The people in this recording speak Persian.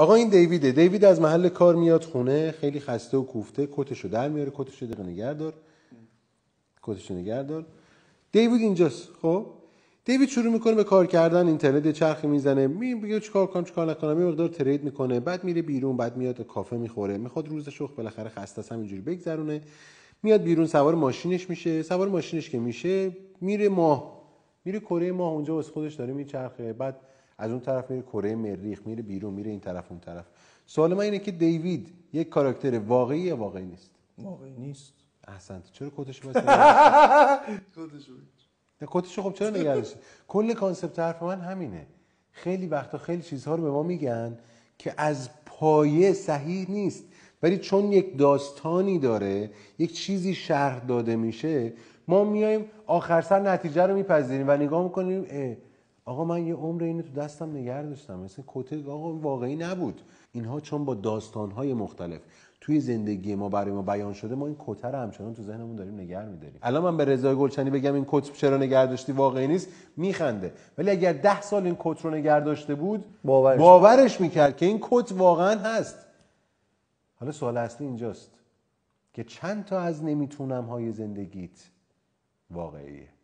آقا این دیویده دیوید از محل کار میاد خونه خیلی خسته و کوفته کتشو در میاره کتشو دقیقه دار کتشو دار دیوید اینجاست خب دیوید شروع میکنه به کار کردن اینترنت یه چرخی میزنه میگه چیکار کنم چیکار نکنم یه مقدار ترید میکنه بعد میره بیرون بعد میاد کافه میخوره میخواد روز شخ بالاخره خسته است همینجوری بگذرونه میاد بیرون سوار ماشینش میشه سوار ماشینش که میشه میره ماه میره کره ماه اونجا واسه خودش داره میچرخه بعد از اون طرف میره کره مریخ میره بیرون میره این طرف اون طرف سوال من اینه که دیوید یک کاراکتر واقعی واقعی نیست واقعی نیست احسنت چرا کتش بس کتش کتش خب چرا نگردش کل کانسپت حرف من همینه خیلی وقتا خیلی چیزها رو به ما میگن که از پایه صحیح نیست ولی چون یک داستانی داره یک چیزی شرح داده میشه ما میایم آخر سر نتیجه رو میپذیریم و نگاه میکنیم آقا من یه عمر اینو تو دستم نگه داشتم مثل آقا واقعی نبود اینها چون با داستانهای مختلف توی زندگی ما برای ما بیان شده ما این کته رو همچنان تو ذهنمون داریم نگر میداریم الان من به رضای گلچنی بگم این کت چرا نگر واقعی نیست میخنده ولی اگر ده سال این کت رو نگر داشته بود باورش, باورش میکرد که این کت واقعا هست حالا سوال اصلی اینجاست که چند تا از نمیتونم های زندگیت واقعیه